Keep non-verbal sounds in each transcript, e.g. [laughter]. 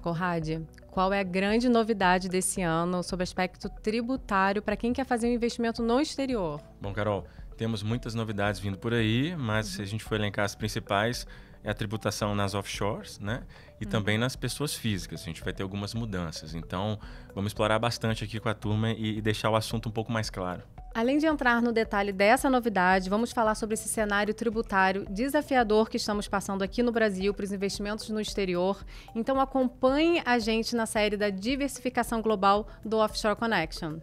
Conrad, qual é a grande novidade desse ano sobre o aspecto tributário para quem quer fazer um investimento no exterior? Bom, Carol, temos muitas novidades vindo por aí, mas uhum. se a gente for elencar as principais, é a tributação nas offshores, né? E uhum. também nas pessoas físicas. A gente vai ter algumas mudanças. Então, vamos explorar bastante aqui com a turma e deixar o assunto um pouco mais claro. Além de entrar no detalhe dessa novidade, vamos falar sobre esse cenário tributário desafiador que estamos passando aqui no Brasil para os investimentos no exterior. Então acompanhe a gente na série da diversificação global do Offshore Connection.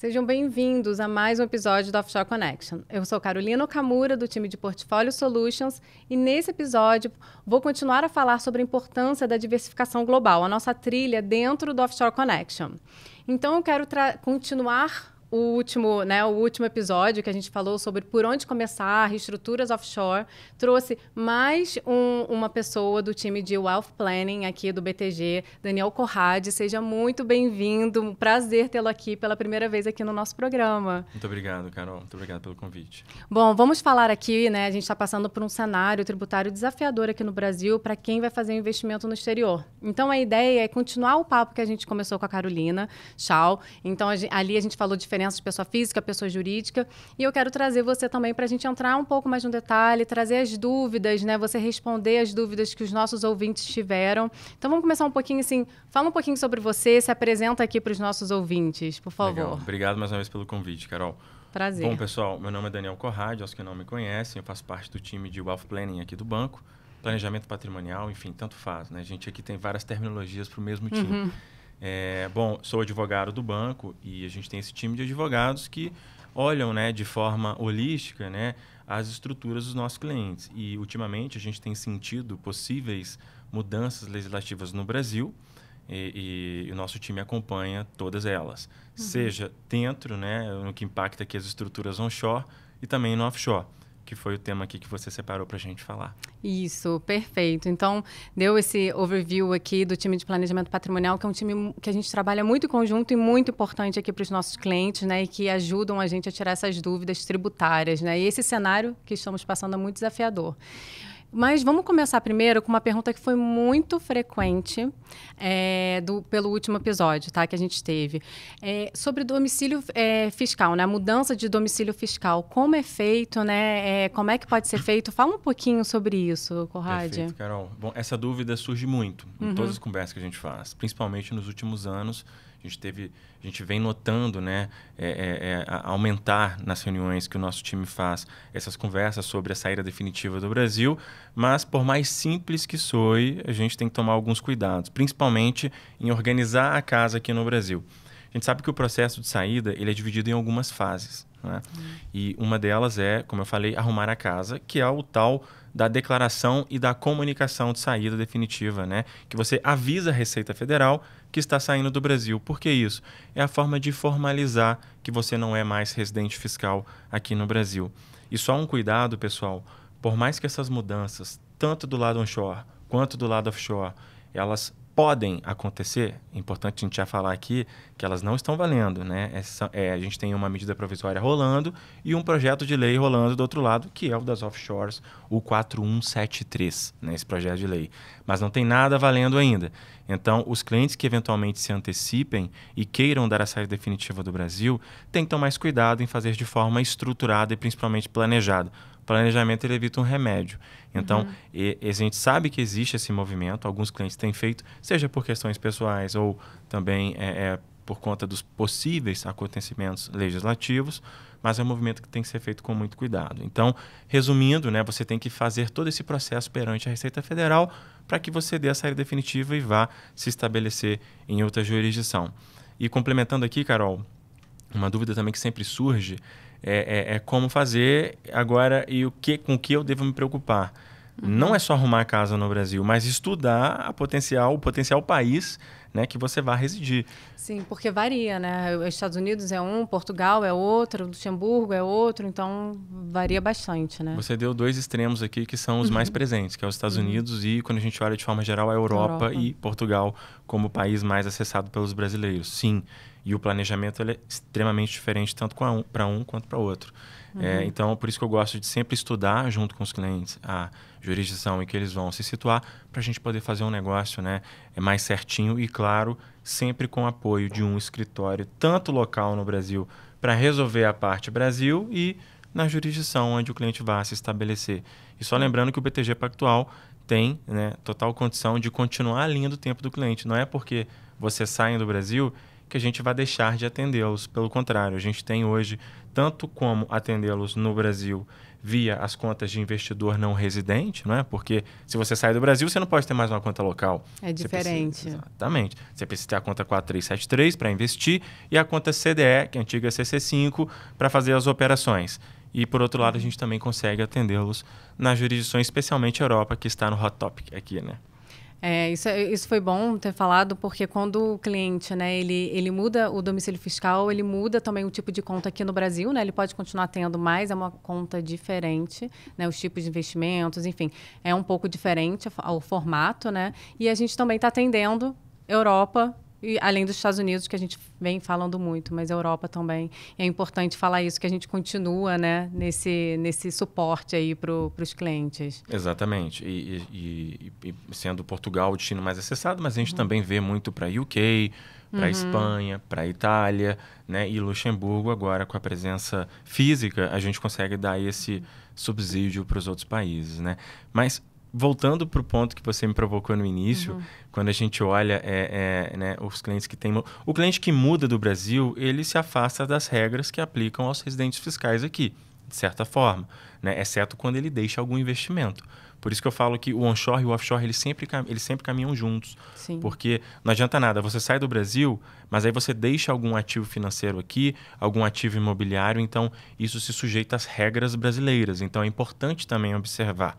Sejam bem-vindos a mais um episódio do Offshore Connection. Eu sou Carolina Okamura, do time de Portfólio Solutions, e nesse episódio vou continuar a falar sobre a importância da diversificação global, a nossa trilha dentro do Offshore Connection. Então, eu quero continuar o último, né, o último episódio que a gente falou sobre por onde começar reestruturas offshore, trouxe mais um, uma pessoa do time de Wealth Planning aqui do BTG, Daniel Corrade. Seja muito bem-vindo. Um prazer tê-lo aqui pela primeira vez aqui no nosso programa. Muito obrigado, Carol. Muito obrigado pelo convite. Bom, vamos falar aqui, né? A gente está passando por um cenário tributário desafiador aqui no Brasil para quem vai fazer um investimento no exterior. Então a ideia é continuar o papo que a gente começou com a Carolina Tchau. Então a ali a gente falou de de pessoa física, pessoa jurídica. E eu quero trazer você também para a gente entrar um pouco mais no detalhe, trazer as dúvidas, né? Você responder as dúvidas que os nossos ouvintes tiveram. Então vamos começar um pouquinho assim. Fala um pouquinho sobre você, se apresenta aqui para os nossos ouvintes, por favor. Legal. Obrigado mais uma vez pelo convite, Carol. Prazer. Bom, pessoal, meu nome é Daniel Corrade, aos que não me conhecem, eu faço parte do time de Wealth Planning aqui do banco, planejamento patrimonial, enfim, tanto faz, né? A gente aqui tem várias terminologias para o mesmo time. Uhum. É, bom, sou advogado do banco e a gente tem esse time de advogados que olham né, de forma holística né, as estruturas dos nossos clientes. E, ultimamente, a gente tem sentido possíveis mudanças legislativas no Brasil e, e o nosso time acompanha todas elas, uhum. seja dentro, né, no que impacta aqui as estruturas onshore e também no offshore que foi o tema aqui que você separou para a gente falar. Isso, perfeito. Então, deu esse overview aqui do time de planejamento patrimonial, que é um time que a gente trabalha muito em conjunto e muito importante aqui para os nossos clientes, né, e que ajudam a gente a tirar essas dúvidas tributárias, né? E esse cenário que estamos passando é muito desafiador. Mas vamos começar primeiro com uma pergunta que foi muito frequente é, do, pelo último episódio tá, que a gente teve. É, sobre domicílio é, fiscal, né? A mudança de domicílio fiscal. Como é feito, né? É, como é que pode ser feito? Fala um pouquinho sobre isso, Corrade. Perfeito, Carol. Bom, essa dúvida surge muito em uhum. todas as conversas que a gente faz, principalmente nos últimos anos a gente teve, a gente vem notando, né, é, é, é aumentar nas reuniões que o nosso time faz essas conversas sobre a saída definitiva do Brasil, mas por mais simples que soe, a gente tem que tomar alguns cuidados, principalmente em organizar a casa aqui no Brasil. A gente sabe que o processo de saída ele é dividido em algumas fases, né? Uhum. E uma delas é, como eu falei, arrumar a casa, que é o tal da declaração e da comunicação de saída definitiva, né? Que você avisa a Receita Federal que está saindo do Brasil. Por que isso? É a forma de formalizar que você não é mais residente fiscal aqui no Brasil. E só um cuidado, pessoal, por mais que essas mudanças, tanto do lado onshore quanto do lado offshore, elas podem acontecer, é importante a gente já falar aqui que elas não estão valendo, né? Essa, é, é, a gente tem uma medida provisória rolando e um projeto de lei rolando do outro lado, que é o das offshores, o 4173, né? Esse projeto de lei. Mas não tem nada valendo ainda. Então, os clientes que eventualmente se antecipem e queiram dar a saída definitiva do Brasil tem que tomar mais cuidado em fazer de forma estruturada e principalmente planejada planejamento ele evita um remédio. Então, uhum. e, e a gente sabe que existe esse movimento, alguns clientes têm feito, seja por questões pessoais ou também é, é, por conta dos possíveis acontecimentos legislativos, mas é um movimento que tem que ser feito com muito cuidado. Então, resumindo, né, você tem que fazer todo esse processo perante a Receita Federal para que você dê a saída definitiva e vá se estabelecer em outra jurisdição. E complementando aqui, Carol, uma dúvida também que sempre surge é, é, é, como fazer agora e o que, com que eu devo me preocupar. Uhum. Não é só arrumar casa no Brasil, mas estudar a potencial, o potencial país né, que você vai residir. Sim, porque varia, né? Estados Unidos é um, Portugal é outro, Luxemburgo é outro, então varia bastante, né? Você deu dois extremos aqui que são os mais uhum. presentes, que é os Estados uhum. Unidos e, quando a gente olha de forma geral, a Europa, Europa, e Portugal como país mais acessado pelos brasileiros. Sim, e o planejamento é extremamente diferente, tanto para um, quanto para outro. Uhum. É, então, por isso que eu gosto de sempre estudar junto com os clientes a jurisdição em que eles vão se situar, para a gente poder fazer um negócio né, é mais certinho e, claro, sempre com apoio de um escritório, tanto local no Brasil, para resolver a parte Brasil e na jurisdição onde o cliente vá se estabelecer. E só lembrando que o BTG Pactual tem né, total condição de continuar a linha do tempo do cliente. Não é porque você sai do Brasil que a gente vai deixar de atendê-los. Pelo contrário, a gente tem hoje tanto como atendê-los no Brasil via as contas de investidor não residente, não é? Porque se você sai do Brasil, você não pode ter mais uma conta local. É diferente. Você precisa, exatamente. Você precisa ter a conta 4373 para investir e a conta CDE, que é a antiga CC5, para fazer as operações. E por outro lado, a gente também consegue atendê-los na jurisdição, especialmente Europa, que está no hot topic aqui, né? É, isso, é, isso foi bom ter falado, porque quando o cliente, né, ele, ele muda o domicílio fiscal, ele muda também o tipo de conta aqui no Brasil, né? Ele pode continuar tendo, mas é uma conta diferente, né? Os tipos de investimentos, enfim, é um pouco diferente ao formato, né? E a gente também está atendendo Europa, e além dos Estados Unidos, que a gente vem falando muito, mas a Europa também. É importante falar isso, que a gente continua né, nesse, nesse suporte aí para os clientes. Exatamente. E, e, e, sendo Portugal o destino mais acessado, mas a gente uhum. também vê muito para UK, para uhum. Espanha, para Itália, né? E Luxemburgo agora com a presença física, a gente consegue dar esse subsídio para os outros países, né? Mas voltando para o ponto que você me provocou no início, uhum. quando a gente olha é, é, né, os clientes que têm. O cliente que muda do Brasil, ele se afasta das regras que aplicam aos residentes fiscais aqui, de certa forma, né? exceto quando ele deixa algum investimento. Por isso que eu falo que o onshore e o offshore eles sempre, eles sempre caminham juntos. Sim. Porque não adianta nada, você sai do Brasil, mas aí você deixa algum ativo financeiro aqui, algum ativo imobiliário, então isso se sujeita às regras brasileiras. Então é importante também observar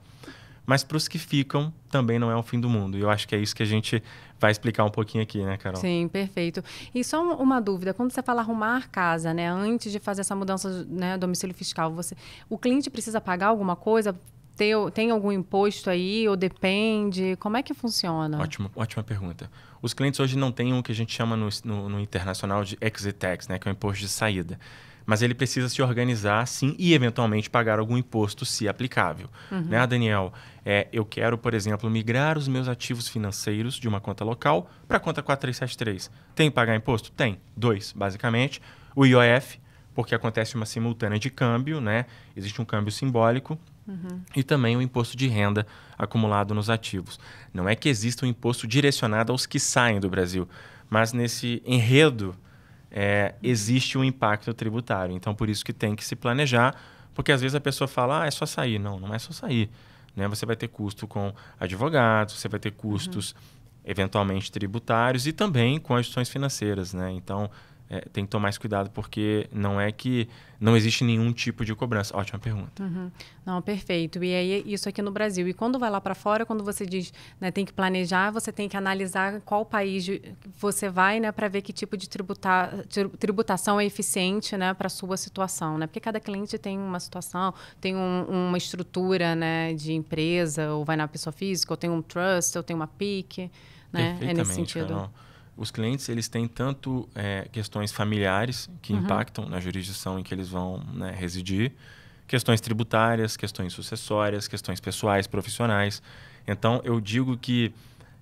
mas para os que ficam também não é o fim do mundo. E eu acho que é isso que a gente vai explicar um pouquinho aqui, né, Carol? Sim, perfeito. E só uma dúvida, quando você fala arrumar casa, né, antes de fazer essa mudança, né, domicílio fiscal, você, o cliente precisa pagar alguma coisa? Ter, tem algum imposto aí ou depende? Como é que funciona? Ótimo, ótima pergunta. Os clientes hoje não têm o que a gente chama no, no, no internacional de exit tax, né, que é o um imposto de saída mas ele precisa se organizar sim e eventualmente pagar algum imposto se aplicável. Uhum. Né, Daniel? É, eu quero, por exemplo, migrar os meus ativos financeiros de uma conta local para a conta 4373. Tem que pagar imposto? Tem. Dois, basicamente. O IOF, porque acontece uma simultânea de câmbio, né? Existe um câmbio simbólico. Uhum. E também o imposto de renda acumulado nos ativos. Não é que exista um imposto direcionado aos que saem do Brasil, mas nesse enredo é, existe um impacto tributário. Então, por isso que tem que se planejar, porque às vezes a pessoa fala, ah, é só sair. Não, não é só sair. Né? Você vai ter custo com advogados, você vai ter custos uhum. eventualmente tributários e também com as instituições financeiras. Né? Então, é, tem que tomar mais cuidado, porque não é que não existe nenhum tipo de cobrança. Ótima pergunta. Uhum. Não, perfeito. E aí, isso aqui no Brasil. E quando vai lá para fora, quando você diz né, tem que planejar, você tem que analisar qual país você vai, né, para ver que tipo de tributa tributação é eficiente né, para a sua situação. Né? Porque cada cliente tem uma situação, tem um, uma estrutura né, de empresa, ou vai na pessoa física, ou tem um trust, ou tem uma PIC. Né? É nesse sentido. Carol os clientes eles têm tanto é, questões familiares que uhum. impactam na jurisdição em que eles vão né, residir, questões tributárias, questões sucessórias, questões pessoais, profissionais. Então eu digo que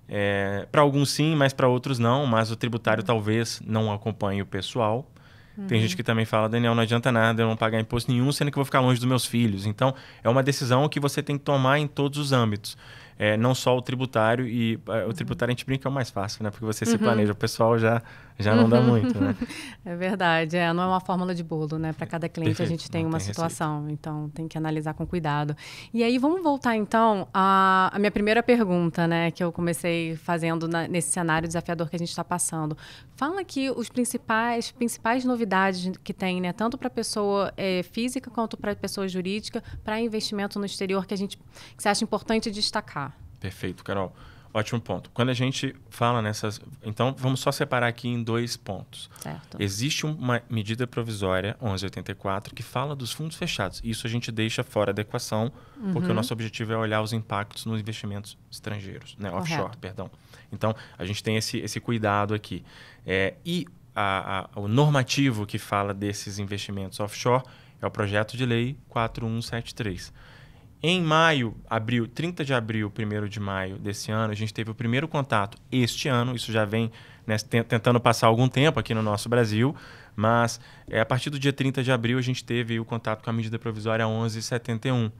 é, para alguns sim, mas para outros não. Mas o tributário uhum. talvez não acompanhe o pessoal. Uhum. Tem gente uhum. que também fala, Daniel, não adianta nada eu não pagar imposto nenhum, sendo que eu vou ficar longe dos meus filhos. Então, é uma decisão que você tem que tomar em todos os âmbitos é, não só o tributário. E é, o tributário a gente brinca é o mais fácil, né? Porque você uhum. se planeja. O pessoal já já não dá uhum. muito, né? [laughs] É verdade, é, não é uma fórmula de bolo, né? Para cada cliente Perfeito. a gente tem não uma tem situação, receita. então tem que analisar com cuidado. E aí vamos voltar então à, à minha primeira pergunta, né? Que eu comecei fazendo na, nesse cenário desafiador que a gente está passando. Fala aqui os principais, principais novidades que tem, né? Tanto para pessoa é, física quanto para pessoa jurídica, para investimento no exterior que a gente que você acha importante destacar. Perfeito, Carol. Ótimo ponto. Quando a gente fala nessas. Então, vamos só separar aqui em dois pontos. Certo. Existe uma medida provisória, 1184, que fala dos fundos fechados. Isso a gente deixa fora da equação, uhum. porque o uhum. nosso objetivo é olhar os impactos nos investimentos estrangeiros, né? Correto. offshore, perdão. Então, a gente tem esse, esse cuidado aqui. É, e a, a, o normativo que fala desses investimentos offshore é o projeto de lei 4173. Em maio, abril, 30 de abril, 1 de maio desse ano, a gente teve o primeiro contato este ano, isso já vem né, tentando passar algum tempo aqui no nosso Brasil, mas é, a partir do dia 30 de abril a gente teve o contato com a medida provisória 1171.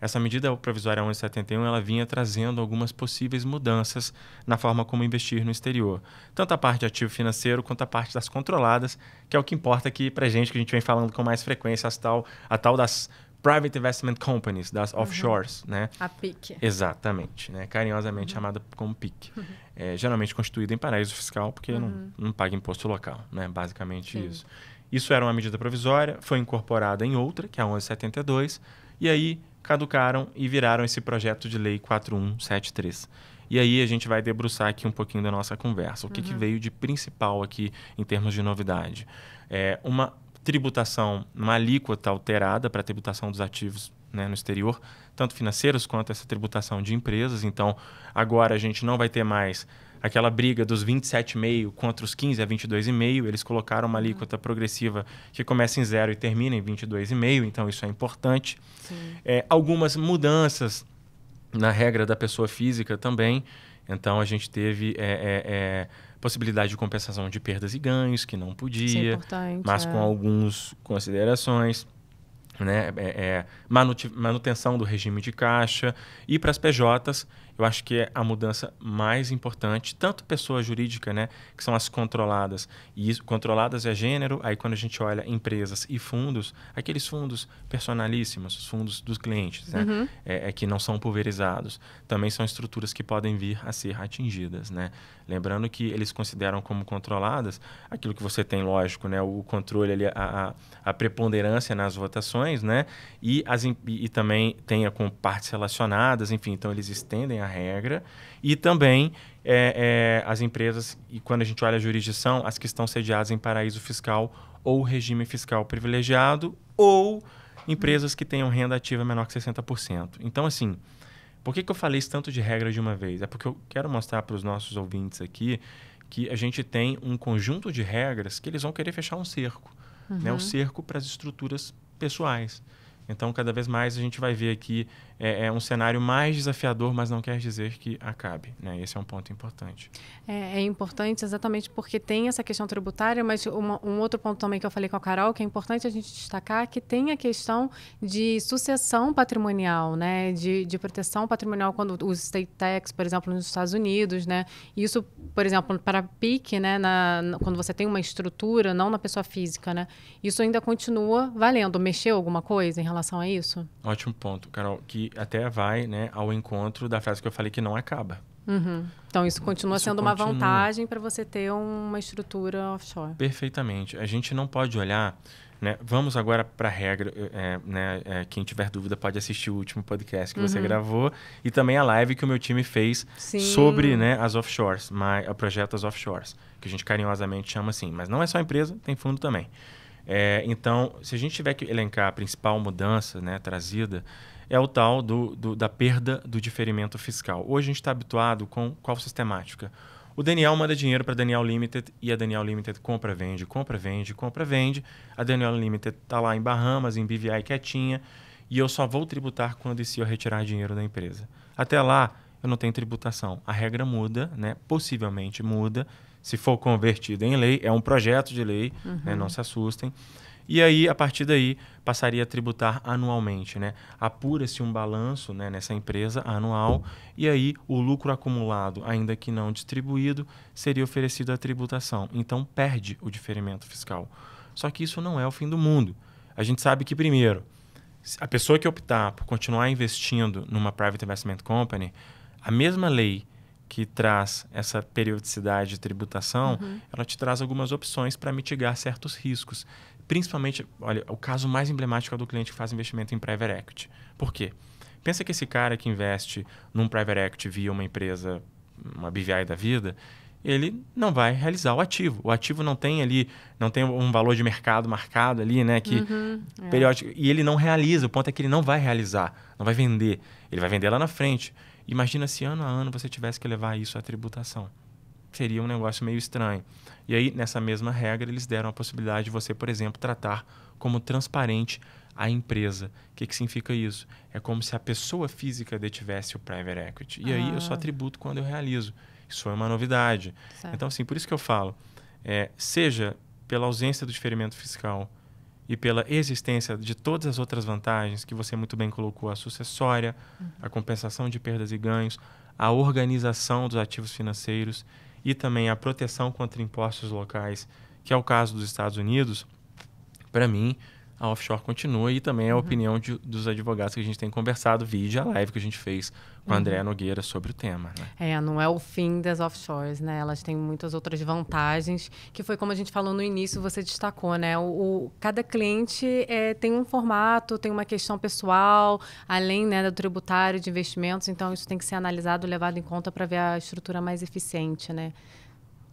Essa medida provisória 1171 ela vinha trazendo algumas possíveis mudanças na forma como investir no exterior, tanto a parte de ativo financeiro quanto a parte das controladas, que é o que importa aqui para gente, que a gente vem falando com mais frequência, as tal, a tal das Private Investment Companies, das uhum. offshores, né? A PIC. Exatamente, né? Carinhosamente uhum. chamada como PIC. Uhum. [laughs] É, geralmente constituída em paraíso fiscal, porque não, uhum. não paga imposto local, né? Basicamente Sim. isso. Isso era uma medida provisória, foi incorporada em outra, que é a 1172, e aí caducaram e viraram esse projeto de lei 4173. E aí a gente vai debruçar aqui um pouquinho da nossa conversa. O que, que uhum. veio de principal aqui em termos de novidade? É uma tributação, uma alíquota alterada para a tributação dos ativos né, no exterior, tanto financeiros quanto essa tributação de empresas. Então, agora a gente não vai ter mais aquela briga dos 27,5 contra os 15 a 22,5. Eles colocaram uma uhum. alíquota progressiva que começa em zero e termina em 22,5, então isso é importante. É, algumas mudanças na regra da pessoa física também. Então, a gente teve. É, é, é possibilidade de compensação de perdas e ganhos, que não podia, é mas com é. algumas considerações. Né, é, é manutenção do regime de caixa e para as PJs eu acho que é a mudança mais importante, tanto pessoa jurídica, né, que são as controladas, e isso, controladas é gênero, aí quando a gente olha empresas e fundos, aqueles fundos personalíssimos, os fundos dos clientes, né, uhum. é, é, que não são pulverizados, também são estruturas que podem vir a ser atingidas, né. Lembrando que eles consideram como controladas aquilo que você tem, lógico, né, o controle ali, a, a, preponderância nas votações, né, e, as, e, e também tenha com partes relacionadas, enfim, então eles estendem a regra. E também é, é, as empresas, e quando a gente olha a jurisdição, as que estão sediadas em paraíso fiscal ou regime fiscal privilegiado, ou empresas que tenham renda ativa menor que 60%. Então, assim, por que, que eu falei tanto de regras de uma vez? É porque eu quero mostrar para os nossos ouvintes aqui que a gente tem um conjunto de regras que eles vão querer fechar um cerco. Uhum. Né? O uhum. cerco para as estruturas pessoais. Então, cada vez mais a gente vai ver aqui é, é, um cenário mais desafiador, mas não quer dizer que acabe. Né? Esse é um ponto importante. É, é importante exatamente porque tem essa questão tributária, mas uma, um outro ponto também que eu falei com a Carol, que é importante a gente destacar, que tem a questão de sucessão patrimonial, né? de, de proteção patrimonial quando os state tax, por exemplo, nos Estados Unidos. Né? Isso, por exemplo, para PIC, né? Na, na, quando você tem uma estrutura, não na pessoa física, né? isso ainda continua valendo. Mexeu alguma coisa em relação a isso? Ótimo ponto, Carol, que até vai né, ao encontro da frase que eu falei que não acaba. Uhum. Então, isso continua isso sendo continua. uma vantagem para você ter uma estrutura offshore. Perfeitamente. A gente não pode olhar. Né? Vamos agora para a regra. É, né? É, quem tiver dúvida pode assistir o último podcast que uhum. você gravou e também a live que o meu time fez Sim. sobre né, as offshores, o projeto As Offshores, que a gente carinhosamente chama assim. Mas não é só empresa, tem fundo também. É, então, se a gente tiver que elencar a principal mudança né, trazida, é o tal do, do, da perda do diferimento fiscal. Hoje a gente está habituado com qual sistemática? O Daniel manda dinheiro para a Daniel Limited e a Daniel Limited compra, vende, compra, vende, compra, vende. A Daniel Limited está lá em Bahamas, em BVI quietinha, e eu só vou tributar quando decido retirar dinheiro da empresa. Até lá, eu não tenho tributação. A regra muda, né? possivelmente muda, se for convertido em lei, é um projeto de lei, né, uhum. né? não se assustem. E aí, a partir daí, passaria a tributar anualmente. Né? Apura-se um balanço né, nessa empresa anual e aí o lucro acumulado, ainda que não distribuído, seria oferecido à tributação. Então, perde o diferimento fiscal. Só que isso não é o fim do mundo. A gente sabe que, primeiro, a pessoa que optar por continuar investindo numa private investment company, a mesma lei que traz essa periodicidade de tributação, uhum. ela te traz algumas opções para mitigar certos riscos. Principalmente, olha, o caso mais emblemático é o do cliente que faz investimento em private equity. Por quê? Pensa que esse cara que investe num private equity via uma empresa, uma BVI da vida, ele não vai realizar o ativo. O ativo não tem ali, não tem um valor de mercado marcado ali, né? Que uhum, é. periódico. É. E ele não realiza. O ponto é que ele não vai realizar, não vai vender. Ele vai vender lá na frente. Imagina se ano a ano você tivesse que levar isso à tributação. Seria um negócio meio estranho. E aí, nessa mesma regra, eles deram a possibilidade de você, por exemplo, tratar como transparente a empresa. O que, que significa isso? É como se a pessoa física detivesse o private equity. E ah. aí eu só ah. tributo quando eu realizo. Isso é uma novidade. Certo. Então, assim, por isso que eu falo, é, seja pela ausência do diferimento fiscal, e pela existência de todas as outras vantagens que você muito bem colocou, a sucessória, uhum. a compensação de perdas e ganhos, a organização dos ativos financeiros e também a proteção contra impostos locais, que é o caso dos Estados Unidos, para mim a offshore continua e também é a uhum. opinião de, dos advogados que a gente tem conversado, vídeo a live que a gente fez com uhum. a Nogueira sobre o tema. Né? É, não é o fim das offshores, né? Elas têm muitas outras vantagens, que foi como a gente falou no início, você destacou, né? O, o cada cliente é, tem um formato, tem uma questão pessoal, além né, do tributário, de investimentos, então isso tem que ser analisado, levado em conta para ver a estrutura mais eficiente, né?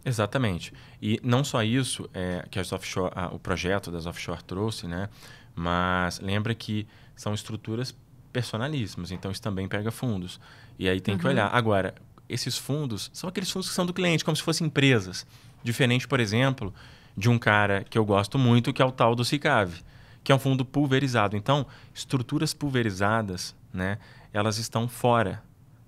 Exatamente. E não só isso é, que as offshore, a, o projeto das offshore trouxe, né? Mas lembra que são estruturas personalíssimas, então isso também pega fundos. E aí tem uhum. que olhar. Agora, esses fundos são aqueles fundos que são do cliente, como se fossem empresas. Diferente, por exemplo, de um cara que eu gosto muito, que é o tal do Cicave, que é um fundo pulverizado. Então, estruturas pulverizadas, né? Elas estão fora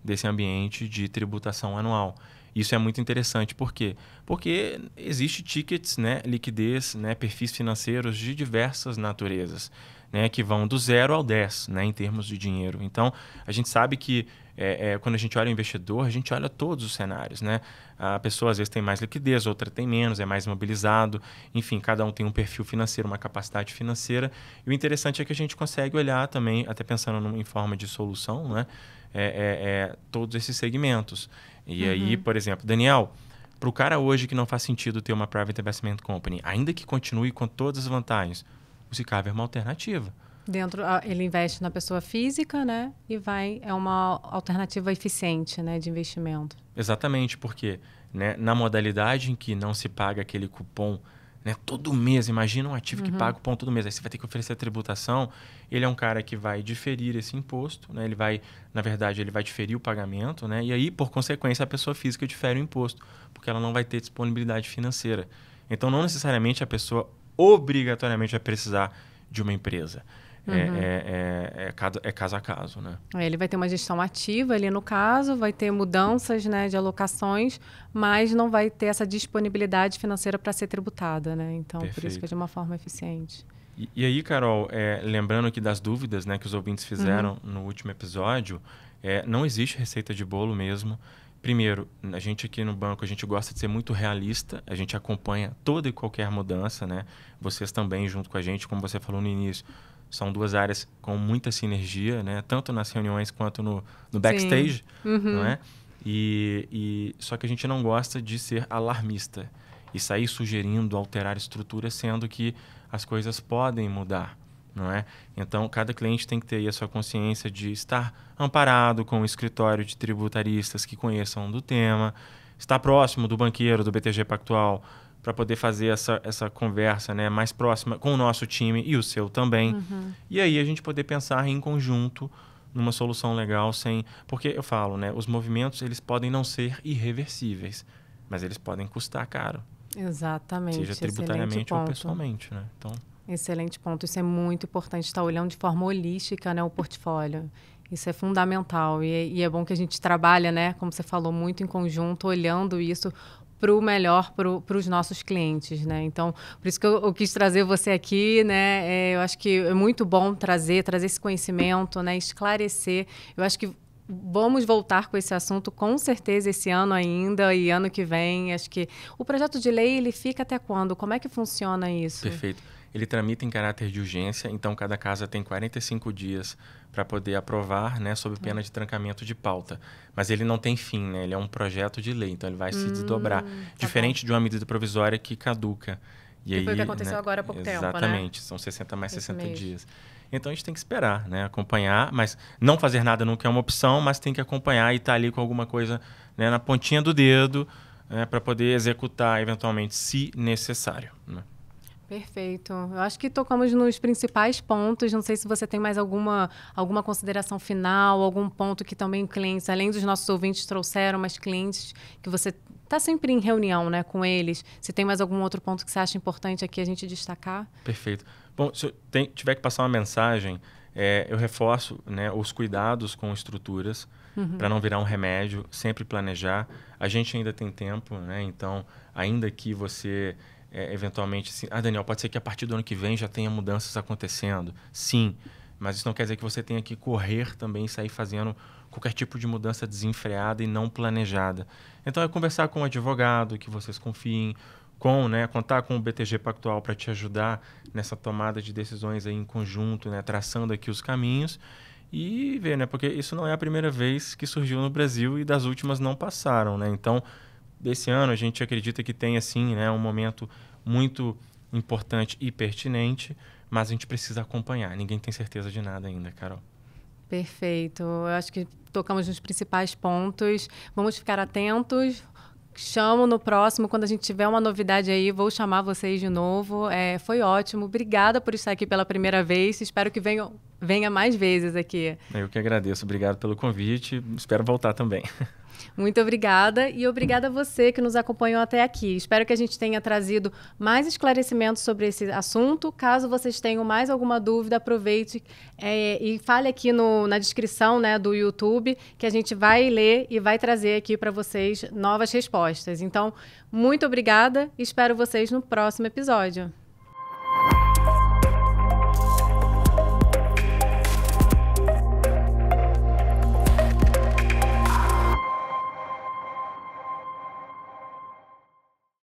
desse ambiente de tributação anual. Isso é muito interessante. Por quê? Porque existe tickets, né, liquidez, né, perfis financeiros de diversas naturezas, né, que vão do zero ao 10 né, em termos de dinheiro. Então, a gente sabe que é, é, quando a gente olha o investidor, a gente olha todos os cenários. Né? A pessoa às vezes tem mais liquidez, outra tem menos, é mais mobilizado. Enfim, cada um tem um perfil financeiro, uma capacidade financeira. E o interessante é que a gente consegue olhar também, até pensando em forma de solução, né? É, é, é, todos esses segmentos. E uhum. aí, por exemplo, Daniel, para o cara hoje que não faz sentido ter uma private investment company, ainda que continue com todas as vantagens, o Cicav é uma alternativa. Dentro, ah, ele investe na pessoa física, né? E vai é uma alternativa eficiente, né, de investimento. Exatamente, porque né, na modalidade em que não se paga aquele cupom né? Todo mês, imagina um ativo uhum. que paga o ponto do mês. Aí você vai ter que oferecer a tributação. Ele é um cara que vai diferir esse imposto, né? Ele vai, na verdade, ele vai diferir o pagamento, né? E aí, por consequência, a pessoa física difere o imposto, porque ela não vai ter disponibilidade financeira. Então, não necessariamente a pessoa obrigatoriamente vai precisar de uma empresa. É, uhum. É, é, é, é, caso a caso, né? É, ele vai ter uma gestão ativa ali no caso, vai ter mudanças né, de alocações, mas não vai ter essa disponibilidade financeira para ser tributada, né? Então, Perfeito. por isso que é de uma forma eficiente. E, e aí, Carol, é, lembrando aqui das dúvidas né, que os ouvintes fizeram uhum. no último episódio, não existe receita de bolo mesmo. Primeiro, a gente aqui no banco, a gente gosta de ser muito realista, a gente acompanha toda e qualquer mudança, né? Vocês também, junto com a gente, como você falou no início, são duas áreas com muita sinergia, né? Tanto nas reuniões quanto no, no backstage, uhum. não é? E, e, só que a gente não gosta de ser alarmista e sair sugerindo alterar estrutura, sendo que as coisas podem mudar, não é? Então, cada cliente tem que ter a sua consciência de estar amparado com um escritório de tributaristas que conheçam do tema, estar próximo do banqueiro do BTG Pactual, para poder fazer essa, essa conversa né, mais próxima com o nosso time e o seu também. Uhum. E aí a gente poder pensar em conjunto numa solução legal sem... Porque eu falo, né, os movimentos eles podem não ser irreversíveis, mas eles podem custar caro. Exatamente. Seja tributariamente ou pessoalmente. Né? Então... Excelente ponto. Isso é muito importante, estar tá olhando de forma holística né, o portfólio. Isso é fundamental e, é, e, é bom que a gente trabalha, né? Como você falou, muito em conjunto, olhando isso para o melhor para os nossos clientes, né? Então, por isso que eu, eu quis trazer você aqui, né? É, eu acho que é muito bom trazer, trazer esse conhecimento, né? Esclarecer. Eu acho que vamos voltar com esse assunto com certeza esse ano ainda e ano que vem. Acho que o projeto de lei ele fica até quando? Como é que funciona isso? Perfeito. Ele tramita em caráter de urgência, então cada casa tem 45 dias para poder aprovar, né, sob pena de trancamento de pauta. Mas ele não tem fim, né? Ele é um projeto de lei, então ele vai hum, se desdobrar. Tá Diferente bom. de uma medida provisória que caduca. E, aí, foi o que aconteceu né, agora há pouco né? exatamente, tempo, Exatamente, né? são 60 mais 60 dias. Então a gente tem que esperar, né? Acompanhar, mas não fazer nada nunca é uma opção, mas tem que acompanhar e estar tá ali com alguma coisa né, na pontinha do dedo né, para poder executar eventualmente, se necessário. Né? Perfeito. Eu acho que tocamos nos principais pontos. Não sei se você tem mais alguma, alguma consideração final, algum ponto que também clientes, além dos nossos ouvintes, trouxeram, mas clientes que você está sempre em reunião né, com eles. Se tem mais algum outro ponto que você acha importante aqui a gente destacar? Perfeito. Bom, se eu tem, tiver que passar uma mensagem, é, eu reforço né, os cuidados com estruturas uhum. para não virar um remédio, sempre planejar. A gente ainda tem tempo, né? então, ainda que você é, eventualmente assim, ah, Daniel, pode ser que a partir do ano que vem já tenha mudanças acontecendo. Sim, mas isso não quer dizer que você tenha que correr também e sair fazendo qualquer tipo de mudança desenfreada e não planejada. Então é conversar com o um advogado que vocês confiem, com, né, contar com o BTG Pactual para te ajudar nessa tomada de decisões aí em conjunto, né, traçando aqui os caminhos e ver, né, porque isso não é a primeira vez que surgiu no Brasil e das últimas não passaram, né? Então, desse ano, a gente acredita que tem assim, né, um momento muito importante e pertinente, mas a gente precisa acompanhar. Ninguém tem certeza de nada ainda, Carol. Perfeito. Eu acho que tocamos nos principais pontos. Vamos ficar atentos. Chamo no próximo, quando a gente tiver uma novidade aí, vou chamar vocês de novo. É, foi ótimo. Obrigada por estar aqui pela primeira vez. Espero que venham venha mais vezes aqui. Eu que agradeço, obrigado pelo convite, espero voltar também. [laughs] Muito obrigada e obrigada a você que nos acompanhou até aqui. Espero que a gente tenha trazido mais esclarecimentos sobre esse assunto. Caso vocês tenham mais alguma dúvida, aproveite é, e fale aqui no, na descrição né, do YouTube, que a gente vai ler e vai trazer aqui para vocês novas respostas. Então, muito obrigada e espero vocês no próximo episódio.